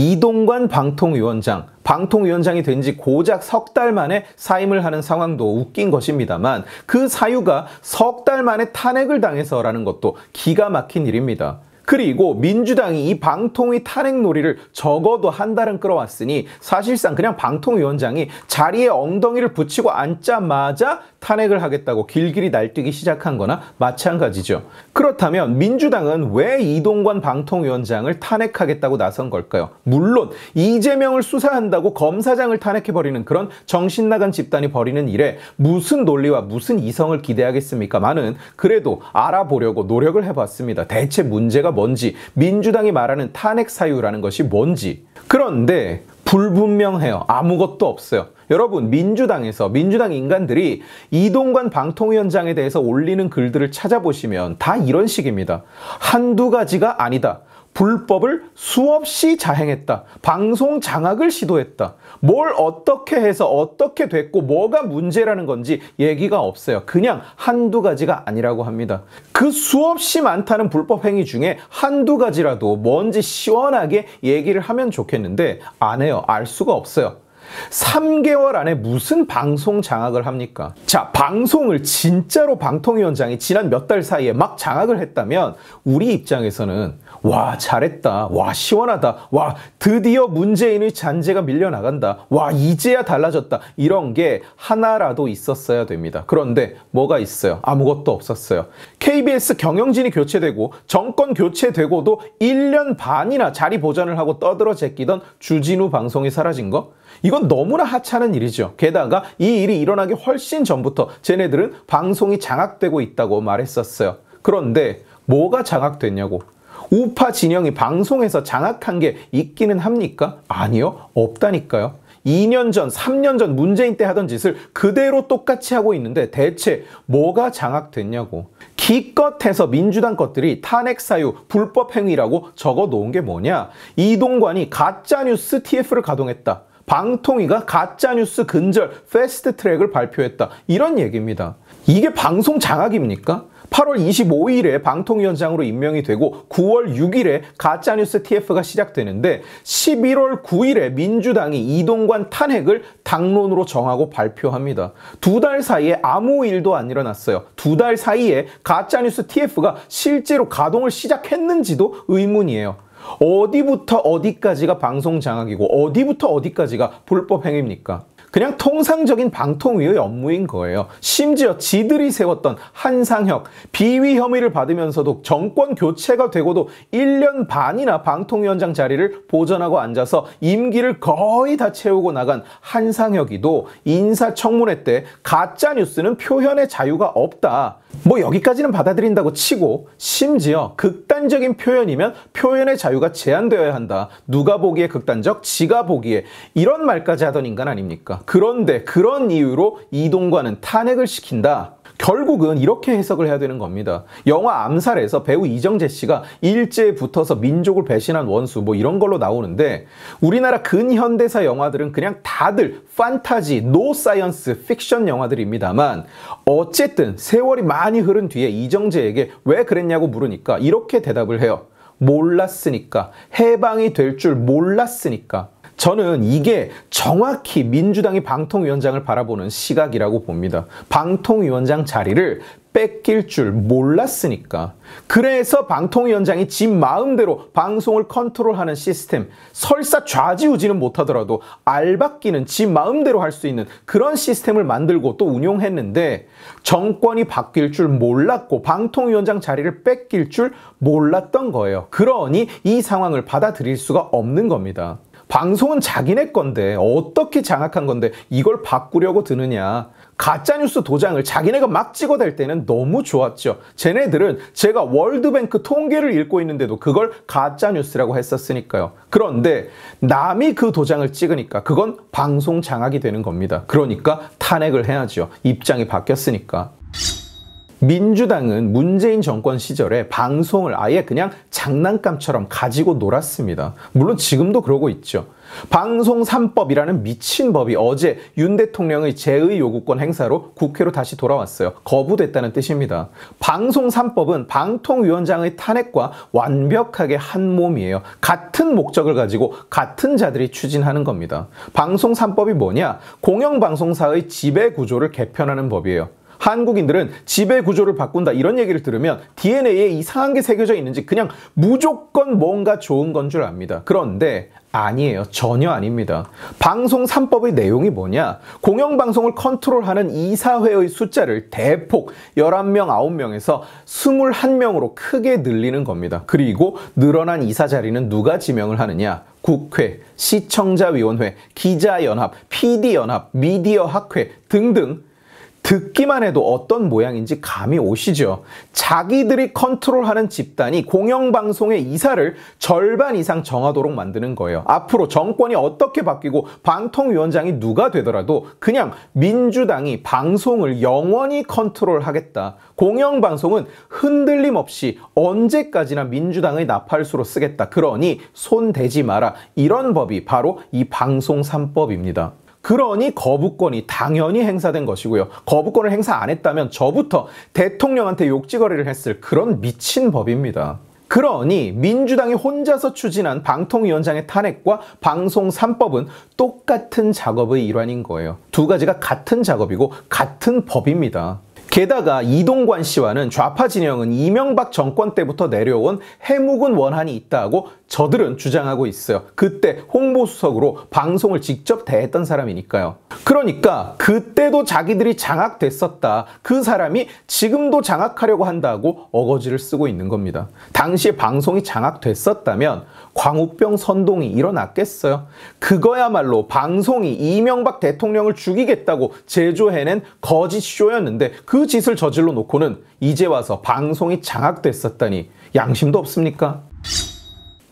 이동관 방통위원장, 방통위원장이 된 지 고작 석 달 만에 사임을 하는 상황도 웃긴 것입니다만 그 사유가 석 달 만에 탄핵을 당해서라는 것도 기가 막힌 일입니다. 그리고 민주당이 이 방통위 탄핵 놀이를 적어도 한 달은 끌어왔으니 사실상 그냥 방통위원장이 자리에 엉덩이를 붙이고 앉자마자 탄핵을 하겠다고 길길이 날뛰기 시작한 거나 마찬가지죠. 그렇다면 민주당은 왜 이동관 방통위원장을 탄핵하겠다고 나선 걸까요? 물론 이재명을 수사한다고 검사장을 탄핵해버리는 그런 정신나간 집단이 벌이는 일에 무슨 논리와 무슨 이성을 기대하겠습니까? 많은 그래도 알아보려고 노력을 해봤습니다. 대체 문제가 뭔지 민주당이 말하는 탄핵 사유라는 것이 뭔지 그런데 불분명해요. 아무것도 없어요. 여러분 민주당에서 민주당 인간들이 이동관 방통위원장에 대해서 올리는 글들을 찾아보시면 다 이런 식입니다. 한두 가지가 아니다. 불법을 수없이 자행했다. 방송 장악을 시도했다. 뭘 어떻게 해서 어떻게 됐고 뭐가 문제라는 건지 얘기가 없어요. 그냥 한두 가지가 아니라고 합니다. 그 수없이 많다는 불법 행위 중에 한두 가지라도 뭔지 시원하게 얘기를 하면 좋겠는데 안 해요. 알 수가 없어요. 3개월 안에 무슨 방송 장악을 합니까? 자, 방송을 진짜로 방통위원장이 지난 몇 달 사이에 막 장악을 했다면 우리 입장에서는 와, 잘했다. 와, 시원하다. 와, 드디어 문재인의 잔재가 밀려나간다. 와, 이제야 달라졌다. 이런 게 하나라도 있었어야 됩니다. 그런데 뭐가 있어요? 아무것도 없었어요. KBS 경영진이 교체되고 정권 교체되고도 1년 반이나 자리 보전을 하고 떠들어 제끼던 주진우 방송이 사라진 거? 이건 이건 너무나 하찮은 일이죠. 게다가 이 일이 일어나기 훨씬 전부터 쟤네들은 방송이 장악되고 있다고 말했었어요. 그런데 뭐가 장악됐냐고. 우파 진영이 방송에서 장악한 게 있기는 합니까? 아니요. 없다니까요. 2년 전, 3년 전 문재인 때 하던 짓을 그대로 똑같이 하고 있는데 대체 뭐가 장악됐냐고. 기껏해서 민주당 것들이 탄핵 사유, 불법 행위라고 적어 놓은 게 뭐냐? 이동관이 가짜 뉴스 TF를 가동했다. 방통위가 가짜뉴스 근절 패스트 트랙을 발표했다. 이런 얘기입니다. 이게 방송 장악입니까? 8월 25일에 방통위원장으로 임명이 되고 9월 6일에 가짜뉴스 TF가 시작되는데 11월 9일에 민주당이 이동관 탄핵을 당론으로 정하고 발표합니다. 두 달 사이에 아무 일도 안 일어났어요. 두 달 사이에 가짜뉴스 TF가 실제로 가동을 시작했는지도 의문이에요. 어디부터 어디까지가 방송 장악이고 어디부터 어디까지가 불법 행위입니까? 그냥 통상적인 방통위의 업무인 거예요. 심지어 지들이 세웠던 한상혁 비위 혐의를 받으면서도 정권 교체가 되고도 1년 반이나 방통위원장 자리를 보전하고 앉아서 임기를 거의 다 채우고 나간 한상혁이도 인사청문회 때 가짜 뉴스는 표현의 자유가 없다. 뭐 여기까지는 받아들인다고 치고 심지어 극단적인 표현이면 표현의 자유가 제한되어야 한다. 누가 보기에 극단적, 지가 보기에 이런 말까지 하던 인간 아닙니까? 그런데 그런 이유로 이동관은 탄핵을 시킨다. 결국은 이렇게 해석을 해야 되는 겁니다. 영화 암살에서 배우 이정재 씨가 일제에 붙어서 민족을 배신한 원수 뭐 이런 걸로 나오는데 우리나라 근현대사 영화들은 그냥 다들 판타지, 노 사이언스, 픽션 영화들입니다만 어쨌든 세월이 많이 흐른 뒤에 이정재에게 왜 그랬냐고 물으니까 이렇게 대답을 해요. 몰랐으니까. 해방이 될 줄 몰랐으니까. 저는 이게 정확히 민주당이 방통위원장을 바라보는 시각이라고 봅니다. 방통위원장 자리를 뺏길 줄 몰랐으니까. 그래서 방통위원장이 지 마음대로 방송을 컨트롤하는 시스템, 설사 좌지우지는 못하더라도 알바끼는지 마음대로 할 수 있는 그런 시스템을 만들고 또 운용했는데 정권이 바뀔 줄 몰랐고 방통위원장 자리를 뺏길 줄 몰랐던 거예요. 그러니 이 상황을 받아들일 수가 없는 겁니다. 방송은 자기네 건데 어떻게 장악한 건데 이걸 바꾸려고 드느냐. 가짜뉴스 도장을 자기네가 막 찍어댈 때는 너무 좋았죠. 쟤네들은 제가 월드뱅크 통계를 읽고 있는데도 그걸 가짜뉴스라고 했었으니까요. 그런데 남이 그 도장을 찍으니까 그건 방송 장악이 되는 겁니다. 그러니까 탄핵을 해야죠. 입장이 바뀌었으니까. 민주당은 문재인 정권 시절에 방송을 아예 그냥 장난감처럼 가지고 놀았습니다. 물론 지금도 그러고 있죠. 방송 3법이라는 미친 법이 어제 윤 대통령의 재의 요구권 행사로 국회로 다시 돌아왔어요. 거부됐다는 뜻입니다. 방송 3법은 방통위원장의 탄핵과 완벽하게 한 몸이에요. 같은 목적을 가지고 같은 자들이 추진하는 겁니다. 방송 3법이 뭐냐? 공영방송사의 지배 구조를 개편하는 법이에요. 한국인들은 지배 구조를 바꾼다 이런 얘기를 들으면 DNA에 이상한 게 새겨져 있는지 그냥 무조건 뭔가 좋은 건 줄 압니다. 그런데 아니에요. 전혀 아닙니다. 방송 3법의 내용이 뭐냐? 공영방송을 컨트롤하는 이사회의 숫자를 대폭 11명, 9명에서 21명으로 크게 늘리는 겁니다. 그리고 늘어난 이사 자리는 누가 지명을 하느냐? 국회, 시청자위원회, 기자연합, PD연합, 미디어학회 등등 듣기만 해도 어떤 모양인지 감이 오시죠. 자기들이 컨트롤하는 집단이 공영방송의 이사를 절반 이상 정하도록 만드는 거예요. 앞으로 정권이 어떻게 바뀌고 방통위원장이 누가 되더라도 그냥 민주당이 방송을 영원히 컨트롤하겠다. 공영방송은 흔들림 없이 언제까지나 민주당의 나팔수로 쓰겠다. 그러니 손 대지 마라. 이런 법이 바로 이 방송 3법입니다. 그러니 거부권이 당연히 행사된 것이고요. 거부권을 행사 안 했다면 저부터 대통령한테 욕지거리를 했을 그런 미친 법입니다. 그러니 민주당이 혼자서 추진한 방통위원장의 탄핵과 방송 3법은 똑같은 작업의 일환인 거예요. 두 가지가 같은 작업이고 같은 법입니다. 게다가 이동관 씨와는 좌파 진영은 이명박 정권 때부터 내려온 해묵은 원한이 있다고 저들은 주장하고 있어요. 그때 홍보수석으로 방송을 직접 대했던 사람이니까요. 그러니까 그때도 자기들이 장악됐었다. 그 사람이 지금도 장악하려고 한다고 어거지를 쓰고 있는 겁니다. 당시에 방송이 장악됐었다면 광우병 선동이 일어났겠어요. 그거야말로 방송이 이명박 대통령을 죽이겠다고 제조해낸 거짓 쇼였는데 그그 짓을 저질러 놓고는 이제 와서 방송이 장악됐었다니 양심도 없습니까?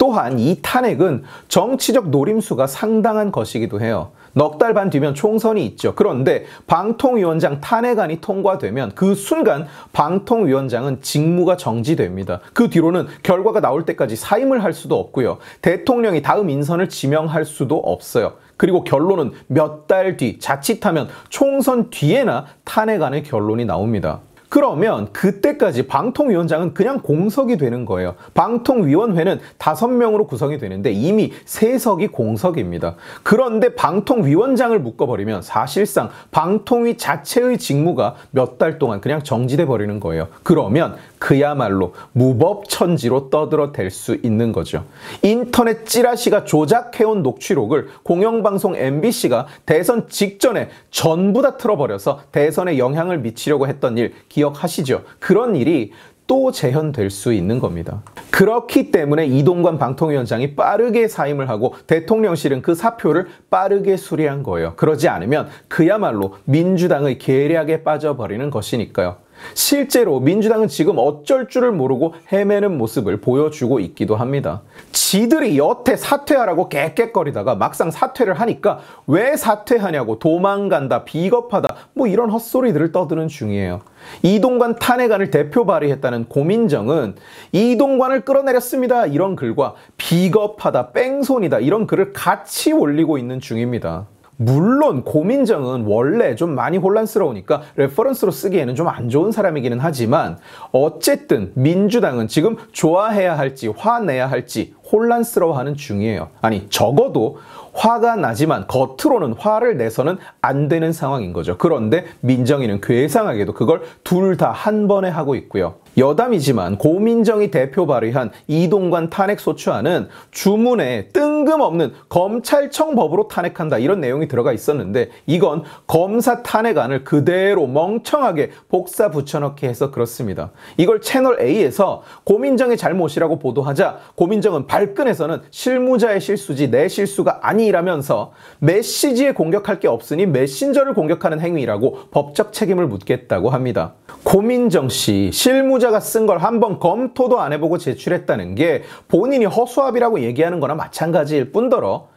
또한 이 탄핵은 정치적 노림수가 상당한 것이기도 해요. 넉 달 반 뒤면 총선이 있죠. 그런데 방통위원장 탄핵안이 통과되면 그 순간 방통위원장은 직무가 정지됩니다. 그 뒤로는 결과가 나올 때까지 사임을 할 수도 없고요. 대통령이 다음 인선을 지명할 수도 없어요. 그리고 결론은 몇 달 뒤 자칫하면 총선 뒤에나 탄핵안의 결론이 나옵니다. 그러면 그때까지 방통위원장은 그냥 공석이 되는 거예요. 방통위원회는 다섯 명으로 구성이 되는데 이미 세석이 공석입니다. 그런데 방통위원장을 묶어버리면 사실상 방통위 자체의 직무가 몇 달 동안 그냥 정지돼 버리는 거예요. 그러면 그야말로 무법천지로 떠들어댈 수 있는 거죠. 인터넷 찌라시가 조작해온 녹취록을 공영방송 MBC가 대선 직전에 전부 다 틀어버려서 대선에 영향을 미치려고 했던 일 기억하시죠? 그런 일이 또 재현될 수 있는 겁니다. 그렇기 때문에 이동관 방통위원장이 빠르게 사임을 하고 대통령실은 그 사표를 빠르게 수리한 거예요. 그러지 않으면 그야말로 민주당의 계략에 빠져버리는 것이니까요. 실제로 민주당은 지금 어쩔 줄을 모르고 헤매는 모습을 보여주고 있기도 합니다. 지들이 여태 사퇴하라고 깨깨거리다가 막상 사퇴를 하니까 왜 사퇴하냐고 도망간다, 비겁하다, 뭐 이런 헛소리들을 떠드는 중이에요. 이동관 탄핵안을 대표 발의했다는 고민정은 이동관을 끌어내렸습니다. 이런 글과 비겁하다, 뺑소니다 이런 글을 같이 올리고 있는 중입니다. 물론 고민정은 원래 좀 많이 혼란스러우니까 레퍼런스로 쓰기에는 좀 안 좋은 사람이기는 하지만 어쨌든 민주당은 지금 좋아해야 할지 화내야 할지 혼란스러워하는 중이에요. 아니 적어도 화가 나지만 겉으로는 화를 내서는 안 되는 상황인 거죠. 그런데 민정이는 괴상하게도 그걸 둘 다 한 번에 하고 있고요. 여담이지만 고민정이 대표 발의한 이동관 탄핵 소추안은 주문에 뜬금없는 검찰청 법으로 탄핵한다 이런 내용이 들어가 있었는데 이건 검사 탄핵안을 그대로 멍청하게 복사 붙여넣기 해서 그렇습니다. 이걸 채널 A에서 고민정의 잘못이라고 보도하자 고민정은 발끈해서는 실무자의 실수지 내 실수가 아니 행위라면서 메시지에 공격할 게 없으니 메신저를 공격하는 행위라고 법적 책임을 묻겠다고 합니다. 고민정 씨 실무자가 쓴 걸 한번 검토도 안 해보고 제출했다는 게 본인이 허수아비라고 얘기하는 거나 마찬가지일 뿐더러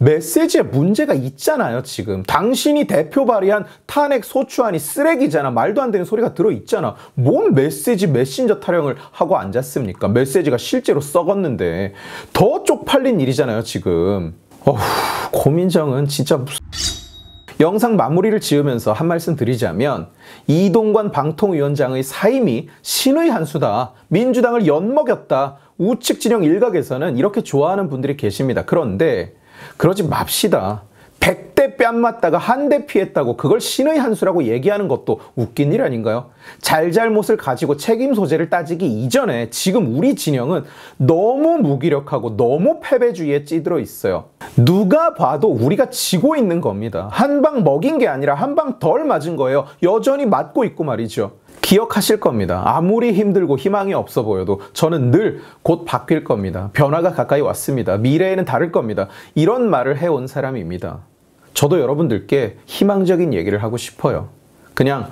메시지에 문제가 있잖아요, 지금. 당신이 대표 발의한 탄핵 소추안이 쓰레기잖아. 말도 안 되는 소리가 들어있잖아. 뭔 메시지 메신저 타령을 하고 앉았습니까? 메시지가 실제로 썩었는데. 더 쪽팔린 일이잖아요, 지금. 어후, 고민정은 진짜 무슨... 영상 마무리를 지으면서 한 말씀 드리자면 이동관 방통위원장의 사임이 신의 한 수다. 민주당을 엿먹였다. 우측 진영 일각에서는 이렇게 좋아하는 분들이 계십니다. 그런데 그러지 맙시다. 대뺨 맞다가 한 대 피했다고 그걸 신의 한 수라고 얘기하는 것도 웃긴 일 아닌가요? 잘잘못을 가지고 책임 소재를 따지기 이전에 지금 우리 진영은 너무 무기력하고 너무 패배주의에 찌들어 있어요. 누가 봐도 우리가 지고 있는 겁니다. 한 방 먹인 게 아니라 한 방 덜 맞은 거예요. 여전히 맞고 있고 말이죠. 기억하실 겁니다. 아무리 힘들고 희망이 없어 보여도 저는 늘 곧 바뀔 겁니다. 변화가 가까이 왔습니다. 미래에는 다를 겁니다. 이런 말을 해온 사람입니다. 저도 여러분들께 희망적인 얘기를 하고 싶어요. 그냥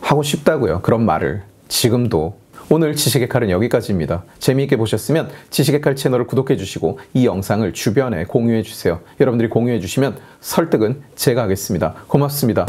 하고 싶다고요. 그런 말을. 지금도. 오늘 지식의 칼은 여기까지입니다. 재미있게 보셨으면 지식의 칼 채널을 구독해 주시고 이 영상을 주변에 공유해 주세요. 여러분들이 공유해 주시면 설득은 제가 하겠습니다. 고맙습니다.